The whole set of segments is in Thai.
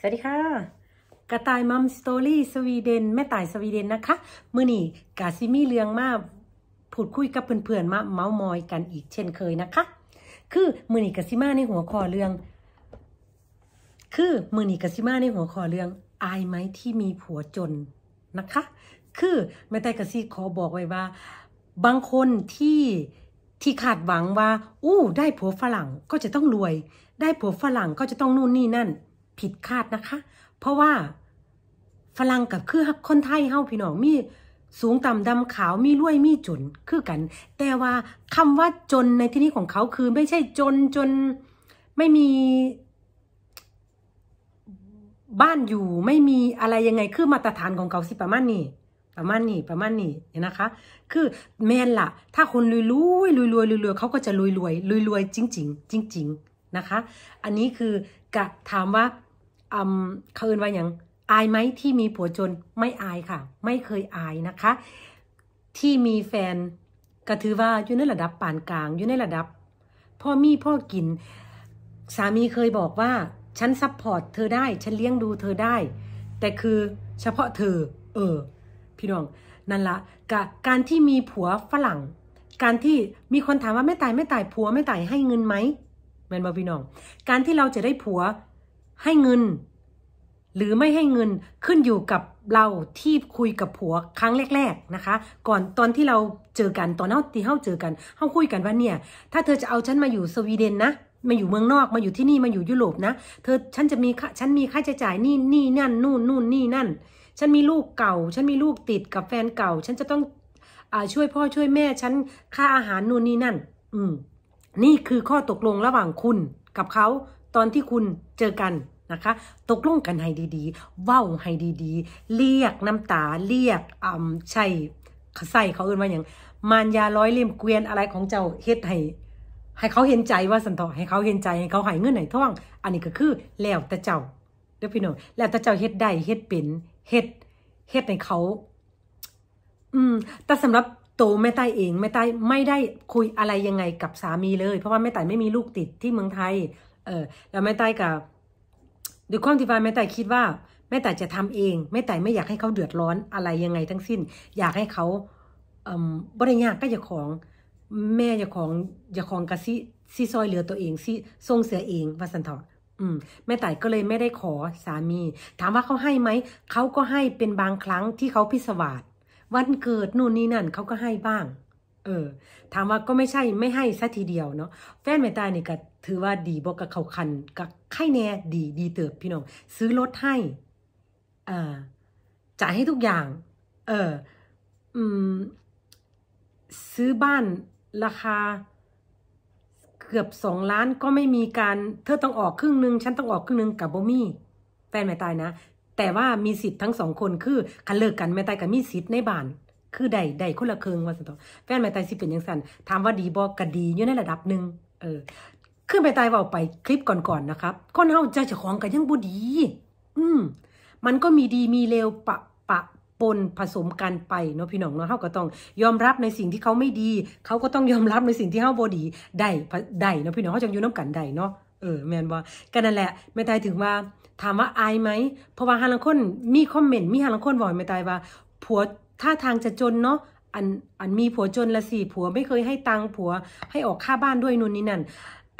สวัสดีค่ะ กระต่ายมัมสตอรี่ สวีเดนแม่ต่ายสวีเดนนะคะ มื่อนี่กาซิมี่เลืองมาพูดคุยกับเพื่อนๆมา เมาส์มอยกันอีกเช่นเคยนะคะ คือมื่อนี่กาซิมาในหัวข้อเรื่องคือมื่อนี่กาซิมาในหัวข้อเรื่องอายไหมที่มีผัวจนนะคะ คือแม่ต่ายกาซีขอบอกไว้ว่า บางคนที่ที่คาดหวังว่า อู้ ได้ผัวฝรั่งก็จะต้องรวย ได้ผัวฝรั่งก็จะต้องนู่นนี่นั่นผิดคาดนะคะ เพราะว่า ฝรั่งกับคือคนไทยเฮาพี่น้อง มีสูงต่ำดำขาวมีรวยมีจนคือกัน แต่ว่าคำว่าจนในที่นี้ ของเขาคือไม่ใช่จนจนไม่มีบ้านอยู่ไม่มีอะไร ยังไง คือ มาตรฐานของ เขา สิ ประมาณนี้ ประมาณนี้ประมาณนี้เนี่ยนะคะ คือ แมนละ่ะถ้าคนรวยรวยรวยรวยรวยเขาก็จะรวยรวยรวยรวยจริงจริงจริง ๆนะคะ อันนี้คือกะถามว่าอืมเคินว่าอย่างอายไหมที่มีผัวจนไม่อายค่ะ ไม่เคยอายนะคะ ที่มีแฟนก็ถือว่าอยู่ในระดับปานกลางอยู่ในระดับพ่อมีพ่อกิน สามีเคยบอกว่าฉันซัพพอร์ตเธอได้ ฉันเลี้ยงดูเธอได้ แต่คือเฉพาะเธอ เออ พี่น้องนั่นละกับการที่มีผัวฝรั่ง การที่มีคนถามว่าไม่ตายไม่ตายผัวไม่ตาย ให้เงินไหมแมนบอพี่น้อง การที่เราจะได้ผัวให้เงิน หรือไม่ให้เงินขึ้นอยู่กับเราที่คุยกับผัวครั้งแรก ๆนะคะ ก่อนตอนที่เราเจอกันตอนเฮาที่เฮาเจอกันเฮาคุยกันว่า เนี่ย ถ้าเธอจะเอาฉันมาอยู่สวีเดนนะมาอยู่เมืองนอกมาอยู่ที่นี่มาอยู่ยุโรปนะเธอฉันจะมีค่าฉันมีค่าใช้จ่ายนี่นี่นั่นนู่นนู่นนี่นั่น ฉันมีลูกเก่า ฉันมีลูกติดกับแฟนเก่า ฉันจะต้องอช่วยพ่อช่วยแม่ ฉันค่าอาหารนู่นนี่นั่น อืม นี่คือข้อตกลงระหว่างคุณกับเขาตอนที่คุณเจอกันนะคะ ตกลงกันให้ดีๆเว้าให้ดีๆเรียกน้ำตาเรียกอ่ำใช่ใส่เขาเอื่นว่าอย่างมารยาร้อยเล่มเกวียนอะไรของเจ้าเฮ็ดให้ให้เขาเห็นใจว่าสันต่อให้เขาเห็นใจให้เขาหายเงื่อนไหนท่อง อันนี้ก็คือ แล้วแต่เจ้า เด้อพี่น้องแล้วแต่เจ้าเฮ็ดได้เฮ็ดเป็น เฮ็ด เฮ็ดในเขา อืมแต่สำหรับโตแม่ใต้เอง แม่ใต้ไม่ได้คุยอะไรยังไงกับสามีเลย เพราะว่าแม่ใต้ไม่มีลูกติดที่เมืองไทยเออแล้วแม่ไต้กับด้วยความที่ว่าแม่ไต้คิดว่าแม่แต่จะทำเองแม่แต่ไม่อยากให้เขาเดือดร้อนอะไรยังไงทั้งสิ้น อยากให้เขาเอ่อบริยากก็อย่าของแม่อย่าของอย่าของกะซิซีซอยเหลือตัวเองซีทรงเสือเองวัาสันทออืมแม่แต่ก็เลยไม่ได้ขอสามี ถามว่าเขาให้ไหม เขาก็ให้เป็นบางครั้งที่เขาพิสวาสวันเกิดนู่นนี่นั่นเขาก็ให้บ้างเออถามว่าก็ไม่ใช่ ไม่ให้ซะทีเดียวเนาะแฟนเมตานี่ก็ ถือว่าดีบอกกับเขาคันกับไข่แน่ดีดีเติบพี่น้องซื้อรถให้อ่าจ่ายให้ทุกอย่าง เออ อืม ซื้อบ้านราคา เกือบสองล้านก็ไม่มีการเธอต้องออกครึ่งหนึ่งฉันต้องออกครึ่งหนึ่งกับโบมี่แฟนแม่ตายนะแต่ว่ามีสิทธิ์ทั้งสองคนคือคันเลิกกันแม่ตายกับมีสิทธิ์ในบ้านคือได้ได้คนละเคิงว่าสันตแฟนไม่ตายสิเป็นยังสันถามว่าดีบอกก็ดี อยู่ในระดับหนึ่งเออขึ้นไปตายว่าไปคลิปก่อนๆนะครับ คนเฮาเจ้าจะของกันยังบุดี อืมมันก็มีดีมีเลวปะปะปนผสมกันไปเนาะพี่น้องเนาะเฮาก็ต้องยอมรับในสิ่งที่เขาไม่ดีเขาก็ต้องยอมรับในสิ่งที่เฮาบ่ดีได้ได้เนาะพี่น้องเฮาจังอยู่น้ำกันได้เนาะเออแมนว่าก็นั่นแหละแม่ตายถึงว่า ถามว่าอายไหมเพราะว่าฮาลังคน มีคอมเมนต์มีฮาลังคนบอกแม่ตายว่าผัวท่าทางจะจนเนาะอันอันมีผัวจนละสี่ผัว ไม่เคยให้ตังผัว ให้ออกค่าบ้านด้วยนู่นนี่นั่น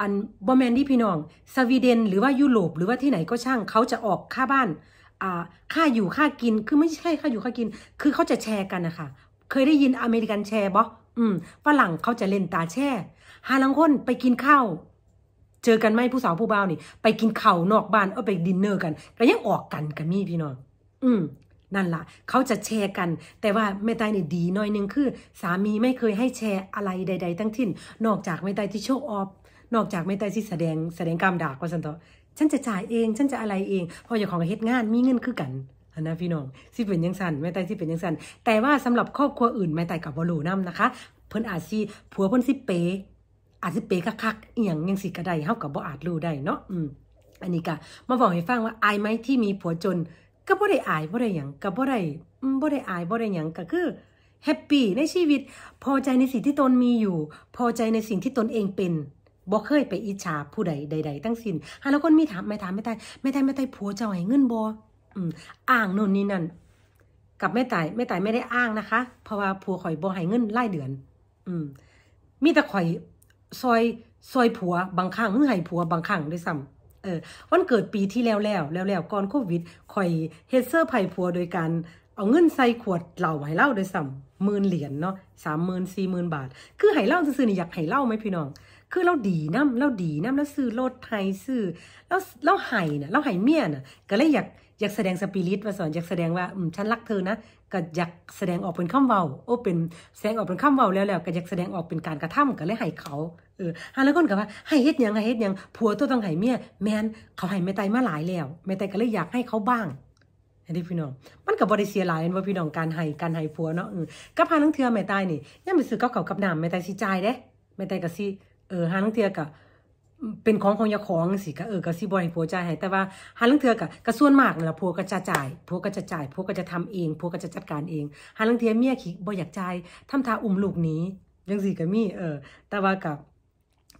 อันบอแมนดี้พี่น้อง สวีเดน หรือว่ายุโรปหรือว่าที่ไหนก็ช่างเขาจะออกค่าบ้าน อ่า ค่าอยู่ค่ากินคือไม่ใช่ค่าอยู่ค่ากิน คือเขาจะแชร์กันนะคะเคยได้ยินอเมริกันแชร์บออืมฝรั่งเขาจะเล่นตาแช่ฮาลังคนไปกินข้าวเจอกันไหมผู้สาวผู้บ่าวนี่ไปกินข้าวนอกบ้านเอาไปดินเนอร์กัน ก็ยังออกกันกันมีพี่น้อง อืมนั่นละ่ะเขาจะแชร์กัน แต่ว่าแม่ตายเนี่ยดีน้อยนึงคือ สามีไม่เคยให้แชร์อะไรใด ๆ ทั้งทิ้นนอกจากแม่ตายที่โชว์ออฟนอกจากแม่ตายที่แสดงแสดงกรรมด่ากว่าสันตอฉันจะจ่ายเอง ฉันจะอะไรเองพออย่าของเฮ็ดงานมีเงินคือกันนะพี่น้องที่เป็นยังสันแม่ตายที่เป็นยังสันแต่ว่าสำหรับครอบครัวอื่นแม่ตายกับบอลูน้ำนะคะ เพิ่นอาซีผัวเพิ่นซิเป อาซิเปคักๆเอียงยังสิกระไดเฮากับบ่อาจรู้ได้เนาะอืมอันนี้ก็มาบอกให้ฟังว่าอายไหมที่มีผัวจนก็บ่ได้อายบ่ได้หยังก็บ่ได้บ่ได้อายบ่ได้หยังก็คือ แฮปปี้ในชีวิต พอใจในสิ่งที่ตนมีอยู่ พอใจในสิ่งที่ตนเองเป็นบ่เคยไปอิจฉาผู้ใดใดๆทั้งสิ้นฮะแล้วคนมีถามไม่ถามไม่ตายไม่ไดยไม่ตายผัวเจ้าให้เงินบ่อืมอ้างโน่นนี่นั่นกับไม่ตายไม่ตายไม่ได้อ้างนะคะ เพราะว่าผัวข่อยบ่ให้เงินไล่เดือน อืมมีแต่ข่อย ซอย ซอยผัวบางครั้งเมือให้ผัวบางครั้งด้วยซ้ำเออวันเกิดปีที่แล้วแล้วแล้วแล้วก่อนโควิด ค่อยเฮดเซอร์ไผ่พัวโดยการเอาเงินใส่ขวด เหล้าไห้เล่าโดยสัมหมื่นเหรียญเนาะสามหมื่นสี่หมื่นบาท คือไห้เล่าซื้อเนี่อยากไห้เล่าไหมพี่น้อง คือเราดีน้ำเราดีน้ำแล้วซื้อรถไทยซื้อแล้วเราไห้เนี่ยเราไห้เมียเนี่ยก็เลยอยากอยากแสดงสปิริตมาสอนอยากแสดงว่าฉันรักเธอนะก็อยากแสดงออกเป็นคำาเว้าโอ้เป็นแสดงออกเป็นคำาเว้าแล้วแล้วก็อยากแสดงออกเป็นการกระทำก็เลยให้เขาเออฮาแล้วคนก็ว่าให้เฮ็ดยังให้เฮ็ดยังผัวตัวต้องให้เมียแมนเขาให้เม่ไตมาหลายแล้วเม่ไตก็เลยอยากให้เขาบ้างอันนี้พี่น้องมันกับบริเสียหลายเว่าพี่น้องการให้การให้ผัวเนาะก็พาทังเธอเม่ตายนี่ ยังไปซื้อกับเขากับน้ำเม่ตายสิจ่ายเด้เม่ตายก็สิเออฮหนทังเธอกับเป็นของของยาของสิก็เออก็สิบริโภคใจให้แต่ว่าหาลังเทือกะกระส่วนมากเลยละผัวก็จะจ่ายผัวก็จะจ่ายผัวก็จะทำเองผัวก็จะจัดการเอง หาลังเทือเมียขี้บ่อยากจ่ายทำทาอุ้มลูกนี้ยังสิก็มีเออ แต่ว่ากับ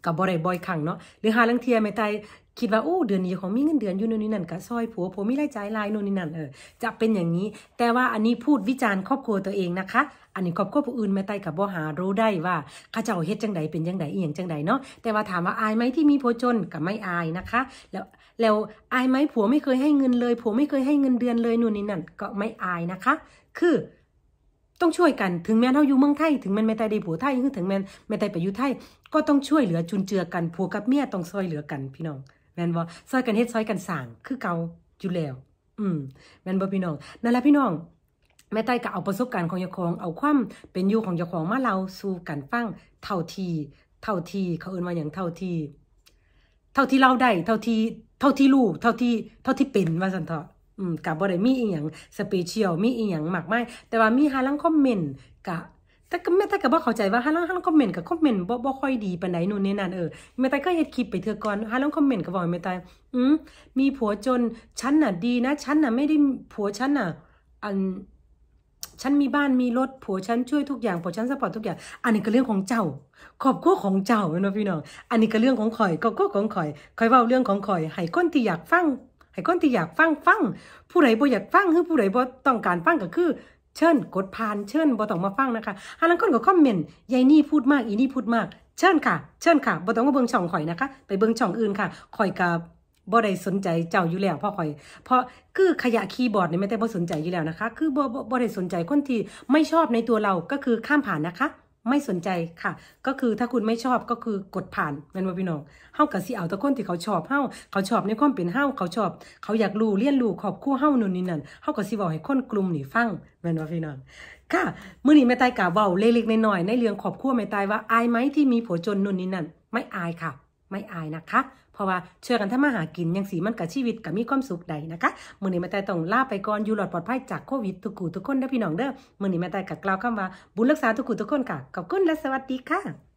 กับบรบอยขังเนาะหรือหาลังเทียไม่ตายคิดว่าอู้เดือนนี้ของมีเงินเดือนอยู่นน่นนี่นั่นกะซอยผัวผัวมีรายจ่ายลายนน่นนี่นั่นเออจะเป็นอย่างนี้ แต่ว่าอันนี้พูดวิจารณ์ครอบครัวตัวเองนะคะ อันนี้ครอบครัวผู้อื่นแม่ไต้กับบ่หารู้ได้ว่าข้าเจ้าเฮ็ดจังใดเป็นจังใดอีหยังจังใดเนาะแต่ว่าถามว่าอายไหมที่มีผัวจนกับไม่อายนะคะ แล้วแล้วอายไหมผัวไม่เคยให้เงินเลยผัวไม่เคยให้เงินเดือนเลยนู่นนี่นั่น ก็ไม่อายนะคะ คือต้องช่วยกันถึงแม้เราอยู่เมืองไทยถึงแม้ไม่ตด้ได้ผัวไทยถึงแม้ไม่ตด้ไปอยู่ไทยก็ต้องช่วยเหลือจุนเจือกันผัวกับเมียต้องซอยเหลือกันพี่น้องม่นบ่ซอยกันเฮ็ดซอยกันสร้าง คือเก่าอยู่แล้ว อืมแม่นบ่พี่น้องนั่นแหละพี่น้องแม่ใต้ก็เอาประสบการณ์ของเจ้าของเอาความเป็นอยู่ของเจ้าของมาเล่าสู่กันฟังเท่าทีเท่าทีเขาเอิ้นว่าอย่างเท่าทีเท่าที่เล่าได้ เท่าที่เท่าที่รู้เท่าที่ เท่าที่เป็นว่าซั่นเถาะอืมก็บ่ได้มีอีหยังสเปเชียลมีอีหยังมากมายแต่ว่ามีหาลังคอมเมนต์ก็แต่ก็แม่แต่ก็บ่เข้าใจว่าฮาลองฮาลองคอมเมนต์กับคอมเมนต์บ่บ่ค่อยดีปานใดนู่นนี่นั่นเออแม่แต่ก็เฮ็ดคลิปไปเถอะอก่อนฮาลองคอมเมนต์ก็บอกแม่แต่อืมมีผัวจนฉันน่ะดีนะฉันน่ะไม่ได้ผัวฉันน่ะอันฉันมีบ้านมีรถผัวฉันช่วยทุกอย่างผัวฉันสปอร์ตทุกอย่าง อันนี้ก็เรื่องของเจ้าขอบรั้ของเจ้านะพี่น้องอันนี้ก็เรื่องของข่อยก็กู้ของข่อยข่อยเว้าเรื่องของข่อยให้คนที่อยากฟังให้คนที่อยากฟังฟัง ผู้ใดบ่อยากฟังหรือผู้ใดบ่ต้องการฟังก็คือเชิญกดผ่านเชิญบอต้องมาฟังนะคะฮาลังคนก็คอมเมนต์ยายนี่พูดมากอีนี่พูดมากเชิญค่ะเชิญค่ะบอต้องมาเบิ่งช่องข่อยนะคะ ไปเบิ่งช่องอื่นค่ะข่อยกับบอได้สนใจเจ้าอยู่แล้วพ่อข่อยเพราะคือขยะคีย์บอร์ดเนี่ยไม่ได้บอสนใจอยู่แล้วนะคะ คือบอบอได้สนใจคนที่ไม่ชอบในตัวเราก็คือข้ามผ่านนะคะไม่สนใจค่ะ ก็คือถ้าคุณไม่ชอบก็คือกดผ่านนันว่พี่น้องเฮากับสิเอาตะคนที่เขาชอบเฮาเขาชอบในความเป็นเฮาเขาชอบ เขาอยากรู้เลียนรู้ขอบคู่เฮานู่นนี่นั่นเฮากับสิบอกให้คนกลุ่มนี่ฟังนันว่พี่น้องค่ะมื้อนี้แม่ตายกะเว้าเล็กๆน้อยๆในเรื่องขอบคู่แม่ตายว่าอายไหมที่มีผัวจนนู่นนี่นั่นไม่อายค่ะไม่อายนะคะ เพราะว่าเชื่อกันถ้ามาหากินยังสีมันกับชีวิตกับมีความสุขใดนะคะ มือนี้มาแต่ต้องลาไปก่อน อยู่หลอดปลอดภัยจากโควิด ทุกูทุกคนเด้อพี่น้องเด้อ มือนี้มาแต่กับกล่าวคำว่าบุญรักษาทุกกูทุกคนค่ะขอบคุณและสวัสดีค่ะ